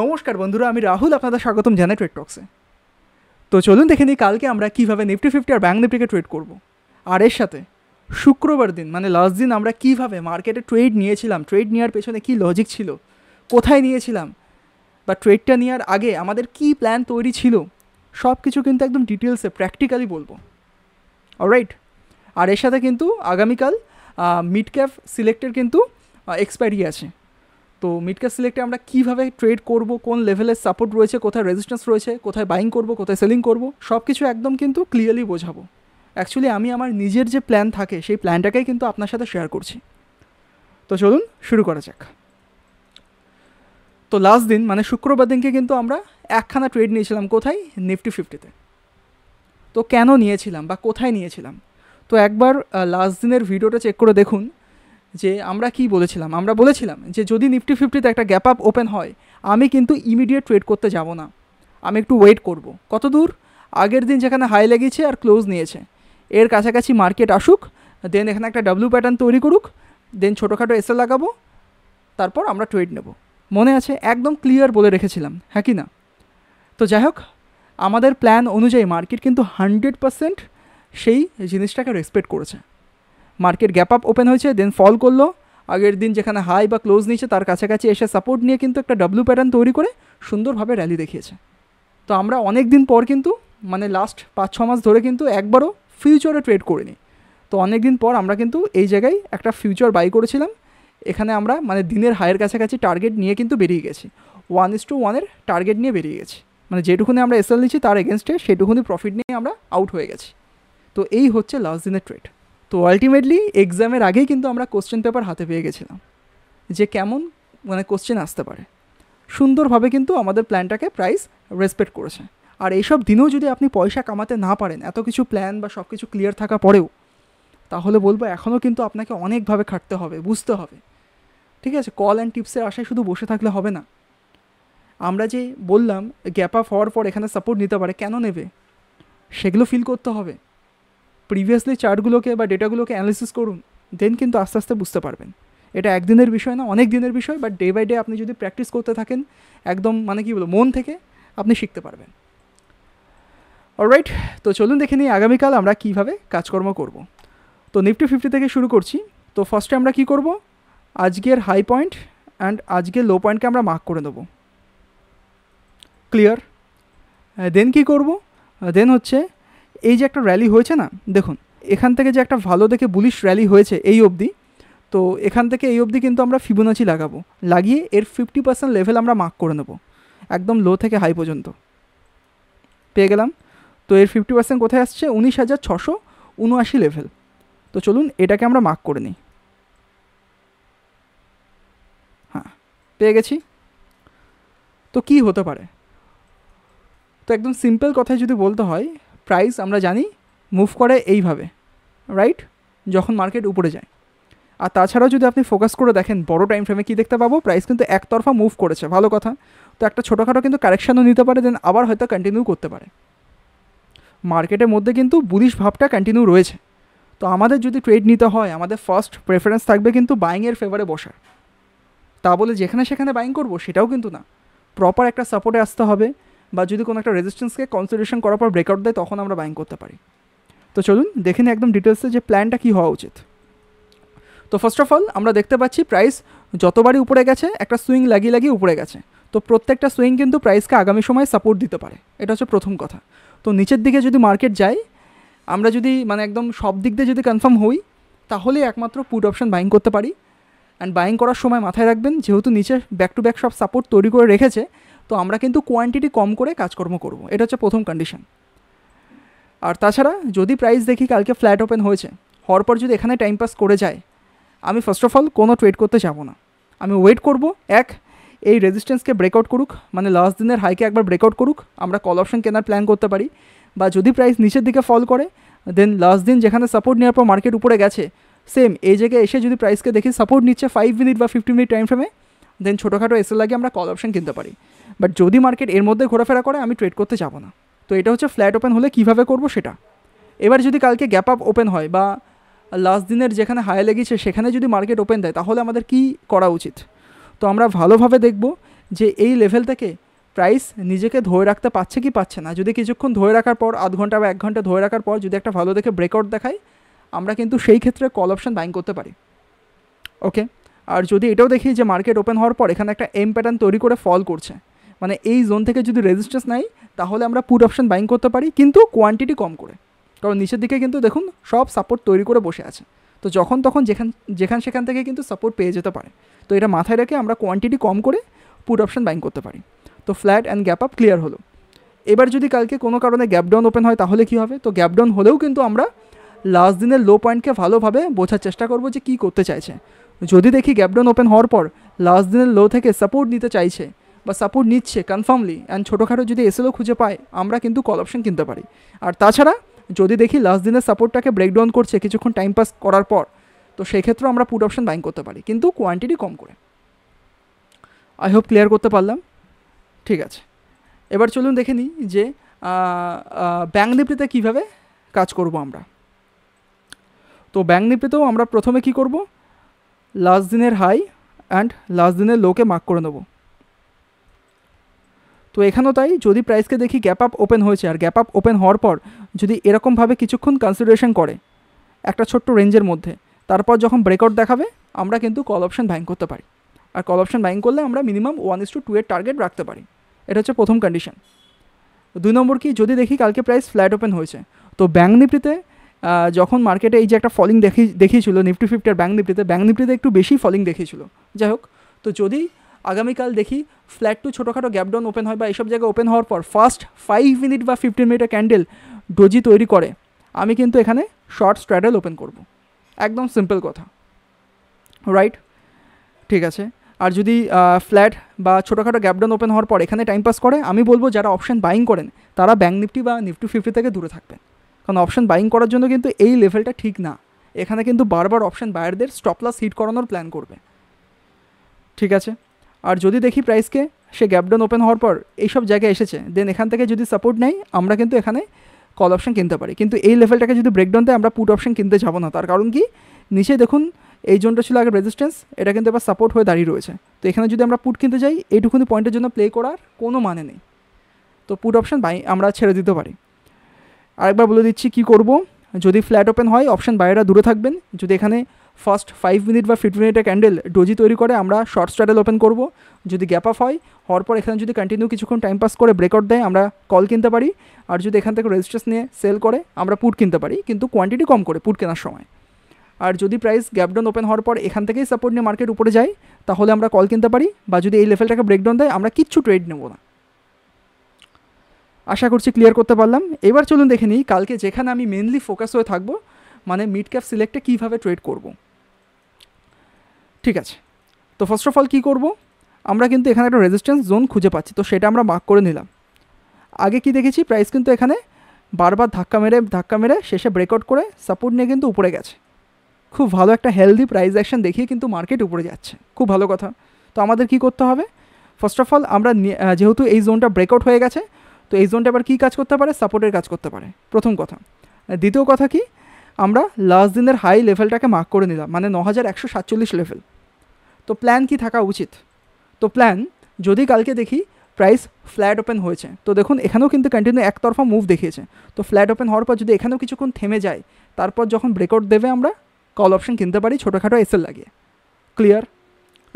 নমস্কার বন্ধুরা আমি রাহুল আপনাদের স্বাগতম জানাই ট্রেড টক্সে তো চলুন দেখে নিই কালকে আমরা কীভাবে নিফটি ফিফটি আর ব্যাঙ্ক নিফটিকে ট্রেড করব আর এর সাথে শুক্রবার দিন মানে লাস্ট দিন আমরা কীভাবে মার্কেটে ট্রেড নিয়েছিলাম ট্রেড নেওয়ার পেছনে কী লজিক ছিল কোথায় নিয়েছিলাম বা ট্রেডটা নেওয়ার আগে আমাদের কী প্ল্যান তৈরি ছিল সব কিছু কিন্তু একদম ডিটেলসে প্র্যাকটিক্যালি বলবো অলরাইট আর এর সাথে কিন্তু আগামীকাল মিড ক্যাপ সিলেক্টের কিন্তু এক্সপায়ারি আছে তো মিডক্যাপ সিলেক্টে আমরা কীভাবে ট্রেড করব কোন লেভেলের সাপোর্ট রয়েছে কোথায় রেজিস্ট্যান্স রয়েছে কোথায় বাইং করব কোথায় সেলিং করব সব কিছু একদম কিন্তু ক্লিয়ারলি বোঝাবো অ্যাকচুয়ালি আমি আমার নিজের যে প্ল্যান থাকে সেই প্ল্যানটাকেই কিন্তু আপনার সাথে শেয়ার করছি তো চলুন শুরু করা যাক তো লাস্ট দিন মানে শুক্রবার দিনকে কিন্তু আমরা একখানা ট্রেড নিয়েছিলাম কোথায় নিফটি ফিফটিতে তো কেন নিয়েছিলাম বা কোথায় নিয়েছিলাম তো একবার লাস্ট দিনের ভিডিওটা চেক করে দেখুন যে আমরা কি বলেছিলাম আমরা বলেছিলাম যে যদি নিফটি ফিফটিতে একটা গ্যাপ আপ ওপেন হয় আমি কিন্তু ইমিডিয়েট ট্রেড করতে যাব না আমি একটু ওয়েট করব কত দূর আগের দিন যেখানে হাই লেগেছে আর ক্লোজ নিয়েছে এর কাছাকাছি মার্কেট আসুক দেন এখানে একটা ডাব্লিউ প্যাটার্ন তৈরি করুক দেন ছোটোখাটো এসে লাগাবো তারপর আমরা ট্রেড নেব মনে আছে একদম ক্লিয়ার বলে রেখেছিলাম হ্যাঁ কি না তো যাই হোক আমাদের প্ল্যান অনুযায়ী মার্কেট কিন্তু হান্ড্রেড পার্সেন্ট সেই জিনিসটাকে রেসপেক্ট করেছে মার্কেট গ্যাপ আপ ওপেন হয়েছে দেন ফল করলো আগের দিন যেখানে হাই বা ক্লোজ নিয়েছে তার কাছাকাছি এসে সাপোর্ট নিয়ে কিন্তু একটা ডাব্লু প্যাটার্ন তৈরি করে সুন্দরভাবে র্যালি দেখিয়েছে তো আমরা অনেক দিন পর কিন্তু মানে লাস্ট পাঁচ ছ মাস ধরে কিন্তু একবারও ফিউচারে ট্রেড করিনি তো অনেক দিন পর আমরা কিন্তু এই জায়গায় একটা ফিউচার বাই করেছিলাম এখানে আমরা মানে দিনের হায়ের কাছাকাছি টার্গেট নিয়ে কিন্তু বেরিয়ে গেছি ওয়ান ইস টু ওয়ানের টার্গেট নিয়ে বেরিয়ে গেছি মানে যেটুকুনি আমরা এসএল নিচ্ছি তার এগেনস্টে সেটুকুনি প্রফিট নিয়ে আমরা আউট হয়ে গেছি তো এই হচ্ছে লাস্ট দিনের ট্রেড তো আলটিমেটলি এক্সামের আগেই কিন্তু আমরা কোশ্চেন পেপার হাতে পেয়ে গেছিলাম যে কেমন মানে কোশ্চেন আসতে পারে সুন্দরভাবে কিন্তু আমাদের প্ল্যানটাকে প্রাইস রেসপেক্ট করেছে আর এইসব দিনেও যদি আপনি পয়সা কামাতে না পারেন এত কিছু প্ল্যান বা সব কিছু ক্লিয়ার থাকা পরেও তাহলে বলবো এখনও কিন্তু আপনাকে অনেকভাবে খাটতে হবে বুঝতে হবে ঠিক আছে কল অ্যান্ড টিপসের আশায় শুধু বসে থাকলে হবে না আমরা যে বললাম গ্যাপ আপ হওয়ার পর এখানে সাপোর্ট নিতে পারে কেন নেবে সেগুলো ফিল করতে হবে প্রিভিয়াসলি চার্টগুলোকে বা ডেটাগুলোকে অ্যানালিসিস করুন দেন কিন্তু আস্তে আস্তে বুঝতে পারবেন এটা একদিনের বিষয় না অনেক দিনের বিষয় বাট ডে বাই ডে আপনি যদি প্র্যাকটিস করতে থাকেন একদম মানে কী বলবো মন থেকে আপনি শিখতে পারবেন অলরাইট তো চলুন দেখে নিই আগামীকাল আমরা কীভাবে কাজকর্ম করব তো নিফটি ফিফটি থেকে শুরু করছি তো ফার্স্টে আমরা কি করব আজকের হাই পয়েন্ট অ্যান্ড আজকের লো পয়েন্টকে আমরা মার্ক করে দেবো ক্লিয়ার দেন কি করব দেন হচ্ছে এই যে একটা র্যালি হয়েছে না দেখুন এখান থেকে যে একটা ভালো দেখে বুলিশ র্যালি হয়েছে এই অবধি তো এখান থেকে এই অবধি কিন্তু আমরা ফিবোনাচি লাগাবো লাগিয়ে এর ফিফটি পার্সেন্ট লেভেল আমরা মার্ক করে নেব একদম লো থেকে হাই পর্যন্ত পেয়ে গেলাম তো এর ফিফটি পার্সেন্ট কোথায় আসছে উনিশ হাজার ছশো উনআশি লেভেল তো চলুন এটাকে আমরা মার্ক করে নিই হ্যাঁ পেয়ে গেছি তো কি হতে পারে তো একদম সিম্পল কথায় যদি বলতে হয় প্রাইস আমরা জানি মুভ করে এইভাবে রাইট যখন মার্কেট উপরে যায় আর তাছাড়াও যদি আপনি ফোকাস করে দেখেন বড় টাইম ফ্রেমে কী দেখতে পাবো প্রাইস কিন্তু একতরফা মুভ করেছে ভালো কথা তো একটা ছোটোখাটো কিন্তু কারেকশানও নিতে পারে দেন আবার হয়তো কন্টিনিউ করতে পারে মার্কেটের মধ্যে কিন্তু বুলিশ ভাবটা কন্টিনিউ রয়েছে তো আমাদের যদি ট্রেড নিতে হয় আমাদের ফার্স্ট প্রেফারেন্স থাকবে কিন্তু বাইংয়ের ফেভারে বসার তা বলে যেখানে সেখানে বাইং করবো সেটাও কিন্তু না প্রপার একটা সাপোর্টে আসতে হবে বা যদি কোনো একটা রেজিস্ট্যান্সকে কনসিডারেশন করার পর ব্রেকআউট দেয় তখন আমরা বাইং করতে পারি তো চলুন দেখে নিই একদম ডিটেলসে যে প্ল্যানটা কী হওয়া উচিত তো ফার্স্ট অফ অল আমরা দেখতে পাচ্ছি প্রাইস যতবারই উপরে গেছে একটা সুইং লাগিয়ে লাগিয়ে উপরে গেছে তো প্রত্যেকটা সুইং কিন্তু প্রাইসকে আগামী সময়ে সাপোর্ট দিতে পারে এটা হচ্ছে প্রথম কথা তো নিচের দিকে যদি মার্কেট যায় আমরা যদি মানে একদম সব দিক দিয়ে যদি কনফার্ম হই তাহলে একমাত্র পুট অপশন বাইং করতে পারি অ্যান্ড বাইং করার সময় মাথায় রাখবেন যেহেতু নিচে ব্যাক টু ব্যাক সব সাপোর্ট তৈরি করে রেখেছে তো আমরা কিন্তু কোয়ান্টিটি কম করে কাজকর্ম করব এটা হচ্ছে প্রথম কন্ডিশন আর তাছাড়া যদি প্রাইস দেখি কালকে ফ্ল্যাট ওপেন হয়েছে হওয়ার পর যদি এখানে টাইম পাস করে যায় আমি ফার্স্ট অফ অল কোনো ট্রেড করতে যাব না আমি ওয়েট করব এক এই রেজিস্ট্যান্সকে ব্রেকআউট করুক মানে লাস্ট দিনের হাইকে একবার ব্রেকআউট করুক আমরা কল অপশন কেনার প্ল্যান করতে পারি বা যদি প্রাইস নিচের দিকে ফল করে দেন লাস্ট দিন যেখানে সাপোর্ট নেওয়ার পর মার্কেট উপরে গেছে সেম এই জায়গায় এসে যদি প্রাইসকে দেখি সাপোর্ট নিচ্ছে ফাইভ মিনিট বা ফিফটি মিনিট টাইম ফ্রেমে দেন ছোটোখাটো এসে লাগে আমরা কল অপশন কিনতে পারি বাট যদি মার্কেট এর মধ্যে ঘোরাফেরা করে আমি ট্রেড করতে যাব না তো এটা হচ্ছে ফ্ল্যাট ওপেন হলে কিভাবে করব সেটা এবার যদি কালকে গ্যাপ আপ ওপেন হয় বা লাস্ট দিনের যেখানে হাই লেগেছে সেখানে যদি মার্কেট ওপেন দেয় তাহলে আমাদের কি করা উচিত তো আমরা ভালোভাবে দেখব যে এই লেভেল থেকে প্রাইস নিজেকে ধরে রাখতে পারছে কি পাচ্ছে না যদি কিছুক্ষণ ধরে রাখার পর আধ ঘন্টা বা এক ঘন্টা ধরে রাখার পর যদি একটা ভালো দেখে ব্রেকআউট দেখায় আমরা কিন্তু সেই ক্ষেত্রে কল অপশন বাইং করতে পারি ওকে আর যদি এটাও দেখি যে মার্কেট ওপেন হওয়ার পর এখানে একটা এম প্যাটার্ন তৈরি করে ফল করছে মানে এই জোন থেকে যদি রেজিস্ট্যান্স নাই তাহলে আমরা পুট অপশন বাইং করতে পারি কিন্তু কোয়ান্টিটি কম করে কারণ নিচের দিকে কিন্তু দেখুন সব সাপোর্ট তৈরি করে বসে আছে তো যখন তখন যেখান যেখান সেখান থেকে কিন্তু সাপোর্ট পেয়ে যেতে পারে তো এটা মাথায় রেখে আমরা কোয়ান্টিটি কম করে পুট অপশন বাইং করতে পারি তো flat and gap up clear হলো এবার যদি কালকে কোনো কারণে গ্যাপডাউন ওপেন হয় তাহলে কি হবে তো গ্যাপডাউন হলেও কিন্তু আমরা লাস্ট দিনের লো পয়েন্টকে ভালোভাবে বোঝার চেষ্টা করব যে কি করতে চাইছে যদি দেখি গ্যাপডাউন ওপেন হওয়ার পর লাস্ট দিনের লো থেকে সাপোর্ট নিতে চাইছে বা সাপোর্ট নিচ্ছে কনফার্মলি অ্যান্ড ছোটোখাটো যদি এসএলও খুঁজে পায় আমরা কিন্তু কল অপশন কিনতে পারি আর তাছাড়া যদি দেখি লাস্ট দিনের সাপোর্টটাকে ব্রেকডাউন করছে কিছুক্ষণ টাইম পাস করার পর তো সেক্ষেত্রে আমরা পুট অপশন বাইং করতে পারি কিন্তু কোয়ান্টিটি কম করে আই হোপ ক্লিয়ার করতে পারলাম ঠিক আছে এবার চলুন দেখে নিই যে ব্যাঙ্ক নিপ্রিতে কীভাবে কাজ করব আমরা তো ব্যাঙ্ক নিপ্রিতেও আমরা প্রথমে কি করব লাস্ট দিনের হাই অ্যান্ড লাস্ট দিনের লোকে মার্ক করে নেবো তো এখানেও তাই যদি প্রাইসকে দেখি গ্যাপ আপ ওপেন হয়েছে আর গ্যাপ আপ ওপেন হওয়ার পর যদি এরকমভাবে কিছুক্ষণ কনসিডারেশন করে একটা ছোট্ট রেঞ্জের মধ্যে তারপর যখন ব্রেকআউট দেখাবে আমরা কিন্তু কল অপশন ব্যাং করতে পারি আর কল অপশন ব্যাং করলে আমরা minimum one is two two এর টার্গেট রাখতে পারি এটা হচ্ছে প্রথম কন্ডিশন দুই নম্বর কি যদি দেখি কালকে প্রাইস ফ্ল্যাট ওপেন হয়েছে তো ব্যাঙ্ক নিপ্রিতে যখন মার্কেটে এই যে একটা ফলিং দেখি দেখিয়েছিল নিফটি ফিফটি আর ব্যাঙ্ক নিপ্রিতে ব্যাঙ্ক নিপ্রিতে একটু বেশি ফলিং দেখিয়েছিল যাই হোক তো যদি আগামীকাল দেখি ফ্ল্যাট টু ছোটোখাটো গ্যাপডাউন ওপেন হয় বা এইসব জায়গায় ওপেন হওয়ার পর ফার্স্ট ফাইভ মিনিট বা ফিফটিন মিনিটের ক্যান্ডেল ডোজি তৈরি করে আমি কিন্তু এখানে শর্ট স্ট্র্যাডেল ওপেন করব একদম সিম্পল কথা রাইট ঠিক আছে আর যদি ফ্ল্যাট বা ছোটোখাটো গ্যাপডাউন ওপেন হওয়ার পর এখানে টাইম পাস করে আমি বলবো যারা অপশান বাইং করেন তারা ব্যাঙ্ক নিফটি বা নিফটি ফিফটি থেকে দূরে থাকবেন কারণ অপশান বাইং করার জন্য কিন্তু এই লেভেলটা ঠিক না এখানে কিন্তু বারবার অপশান বায়ারদের স্টপলাস হিট করানোর প্ল্যান করবে ঠিক আছে আর যদি দেখি প্রাইসকে সে গ্যাপডন ওপেন হওয়ার পর এইসব জায়গায় এসেছে দেন এখান থেকে যদি সাপোর্ট নেই আমরা কিন্তু এখানে কল অপশন কিনতে পারি কিন্তু এই লেভেলটাকে যদি ব্রেকডাউন দেয় আমরা পুট অপশন কিনতে যাবো না তার কারণ কি নিচে দেখুন এই জোনটা ছিল আগে রেজিস্ট্যান্স এটা কিন্তু এবার সাপোর্ট হয়ে দাঁড়িয়ে রয়েছে তো এখানে যদি আমরা পুট কিনতে যাই এইটুকুনি পয়েন্টের জন্য প্লে করার কোনো মানে নেই তো পুট অপশন বাই আমরা ছেড়ে দিতে পারি আরেকবার বলে দিচ্ছি কি করব যদি ফ্ল্যাট ওপেন হয় অপশন বাইরেরা দূরে থাকবেন যদি এখানে ফার্স্ট ফাইভ মিনিট বা ফিফটিন মিনিটের ক্যান্ডেল ডোজি তৈরি করে আমরা শর্ট স্ট্যাডেল ওপেন করব যদি গ্যাপ আপ হয় হওয়ার পর এখানে যদি কন্টিনিউ কিছুক্ষণ টাইম পাস করে ব্রেকআউট দেয় আমরা কল কিনতে পারি আর যদি এখান থেকে রেজিস্ট্রেস নিয়ে সেল করে আমরা পুট কিনতে পারি কিন্তু কোয়ান্টিটি কম করে পুট কেনার সময় আর যদি প্রাইস গ্যাপডাউন ওপেন হওয়ার পর এখান থেকেই সাপোর্ট নিয়ে মার্কেট উপরে যায় তাহলে আমরা কল কিনতে পারি বা যদি এই লেভেলটাকে ব্রেকডাউন দেয় আমরা কিচ্ছু ট্রেড নেব না আশা করছি ক্লিয়ার করতে পারলাম এবার চলুন দেখে নিই কালকে যেখানে আমি মেনলি ফোকাস হয়ে থাকবো মানে মিড ক্যাপ সিলেক্টে কীভাবে ট্রেড করবো ঠিক আছে তো ফার্স্ট অফ অল কী করবো আমরা কিন্তু এখানে একটা রেজিস্ট্যান্স জোন খুঁজে পাচ্ছি তো সেটা আমরা মার্ক করে নিলাম আগে কি দেখেছি প্রাইস কিন্তু এখানে বারবার ধাক্কা মেরে ধাক্কা মেরে শেষে ব্রেকআউট করে সাপোর্ট নিয়ে কিন্তু উপরে গেছে খুব ভালো একটা হেলদি প্রাইস অ্যাকশন দেখিয়ে কিন্তু মার্কেট উপরে যাচ্ছে খুব ভালো কথা তো আমাদের কি করতে হবে ফার্স্ট অফ অল আমরা যেহেতু এই জোনটা ব্রেকআউট হয়ে গেছে তো এই জোনটা আবার কী কাজ করতে পারে সাপোর্টের কাজ করতে পারে প্রথম কথা দ্বিতীয় কথা কি আমরা লাস্ট দিনের হাই লেভেলটাকে মার্ক করে নিলাম মানে ন হাজার একশো সাতচল্লিশ লেভেল তো প্ল্যান কি থাকা উচিত তো প্ল্যান যদি কালকে দেখি প্রাইস ফ্ল্যাট ওপেন হয়েছে তো দেখুন এখানেও কিন্তু কন্টিনিউ একতরফা মুভ দেখিয়েছে তো ফ্ল্যাট ওপেন হওয়ার পর যদি এখানেও কিছুক্ষণ থেমে যায় তারপর যখন ব্রেকআউট দেবে আমরা কল অপশন কিনতে পারি ছোটোখাটো এসএল লাগিয়ে ক্লিয়ার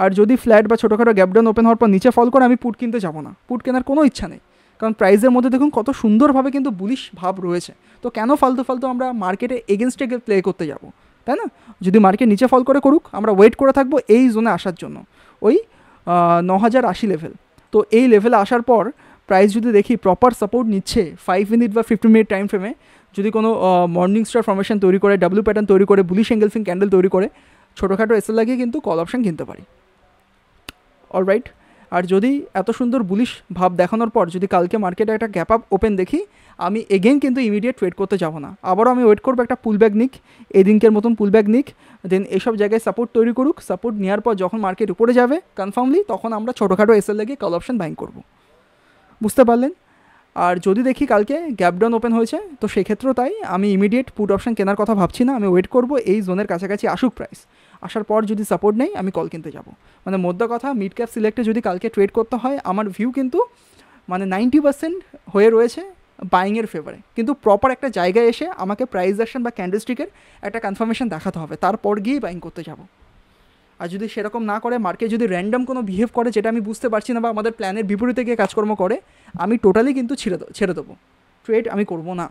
আর যদি ফ্ল্যাট বা ছোটোখাটো গ্যাপডাউন ওপেন হওয়ার পর নিচে ফল করে আমি পুট কিনতে যাবো না পুট কেনার কোনো ইচ্ছা নেই কারণ প্রাইজের মধ্যে দেখুন কত সুন্দরভাবে কিন্তু বুলিশ ভাব রয়েছে তো কেন ফালতু ফালতু আমরা মার্কেটে এগেনস্টে প্লে করতে যাব তাই না যদি মার্কেট নিচে ফল করে করুক আমরা ওয়েট করে থাকবো এই জোনে আসার জন্য ওই ন হাজার আশি লেভেল তো এই লেভেলে আসার পর প্রাইস যদি দেখি প্রপার সাপোর্ট নিচ্ছে ফাইভ মিনিট বা ফিফটিন মিনিট টাইম ফ্রেমে যদি কোনো মর্নিং স্টার ফর্মেশন তৈরি করে ডাব্লু প্যাটার্ন তৈরি করে বুলিশ এঙ্গেলফিং ক্যান্ডেল তৈরি করে ছোটোখাটো এসে লাগিয়ে কিন্তু কল অপশান কিনতে পারি অলরাইট আর যদি এত সুন্দর বুলিশ ভাব দেখানোর পর যদি কালকে মার্কেটে একটা গ্যাপ আপ ওপেন দেখি আমি এগেন কিন্তু ইমিডিয়েট ওয়েট করতে যাবো না আবারও আমি ওয়েট করবো একটা পুলব্যাগ নিক এদিনকের মতন পুলব্যাগ নিক দেন এইসব জায়গায় সাপোর্ট তৈরি করুক সাপোর্ট নেওয়ার পর যখন মার্কেট উপরে যাবে কনফার্মলি তখন আমরা ছোটোখাটো এসএল লেগে কল অপশন বাইং করব বুঝতে পারলেন আর যদি দেখি কালকে গ্যাপডাউন ওপেন হয়েছে তো সেক্ষেত্রেও তাই আমি ইমিডিয়েট পুট অপশন কেনার কথা ভাবছি না আমি ওয়েট করব এই জোনের কাছাকাছি আসুক প্রাইস আসার পর যদি সাপোর্ট নেই আমি কল কিনতে যাব মানে মোদ্দা কথা মিড ক্যাপ সিলেক্টে যদি কালকে ট্রেড করতে হয় আমার ভিউ কিন্তু মানে নাইনটি পার্সেন্ট হয়ে রয়েছে বাইংয়ের ফেভারে কিন্তু প্রপার একটা জায়গায় এসে আমাকে প্রাইস অ্যাকশন বা ক্যান্ডেলস্টিকের একটা কনফার্মেশন দেখাতে হবে তারপর গিয়েই বাইং করতে যাব আর যদি সেরকম না করে মার্কেট যদি র্যান্ডম কোনো বিহেভ করে যেটা আমি বুঝতে পারছি না বা আমাদের প্ল্যানের বিপরীতে গিয়ে কাজকর্ম করে আমি টোটালি কিন্তু ছেড়ে ছেড়ে দেবো ট্রেড আমি করবো না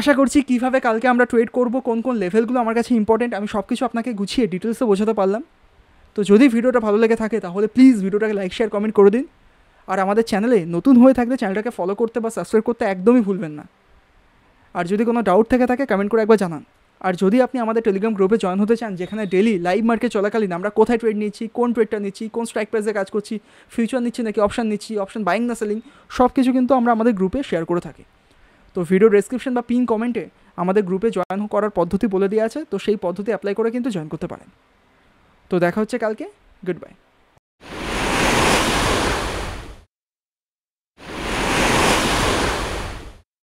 আশা করছি কীভাবে কালকে আমরা ট্রেড করব কোন কোন লেভেলগুলো আমার কাছে ইম্পর্টেন্ট আমি সব কিছু আপনাকে গুছিয়ে ডিটেলসে বোঝাতে পারলাম তো যদি ভিডিওটা ভালো লেগে থাকে তাহলে প্লিজ ভিডিওটাকে লাইক শেয়ার কমেন্ট করে দিন আর আমাদের চ্যানেলে নতুন হয়ে থাকলে চ্যানেলটাকে ফলো করতে বা সাবস্ক্রাইব করতে একদমই ভুলবেন না আর যদি কোনো ডাউট থেকে থাকে কমেন্ট করে একবার জানান আর যদি আপনি আমাদের টেলিগ্রাম গ্রুপে জয়েন হতে চান যেখানে ডেলি লাইভ মার্কেট চলাকালীন আমরা কোথায় ট্রেড নিচ্ছি কোন ট্রেডটা নিচ্ছি কোন স্ট্রাইক প্রাইসে কাজ করছি ফিউচার নিচ্ছি নাকি অপশান নিচ্ছি অপশান বাইং না সেলিং সব কিছু কিন্তু আমরা আমাদের গ্রুপে শেয়ার করে থাকি তো ভিডিও ডেসক্রিপশন বা পিন কমেন্টে আমাদের গ্রুপে জয়েন করার পদ্ধতি বলে দেওয়া আছে তো সেই পদ্ধতি অ্যাপ্লাই করে কিন্তু জয়েন করতে পারেন তো দেখা হচ্ছে কালকে গুড বাই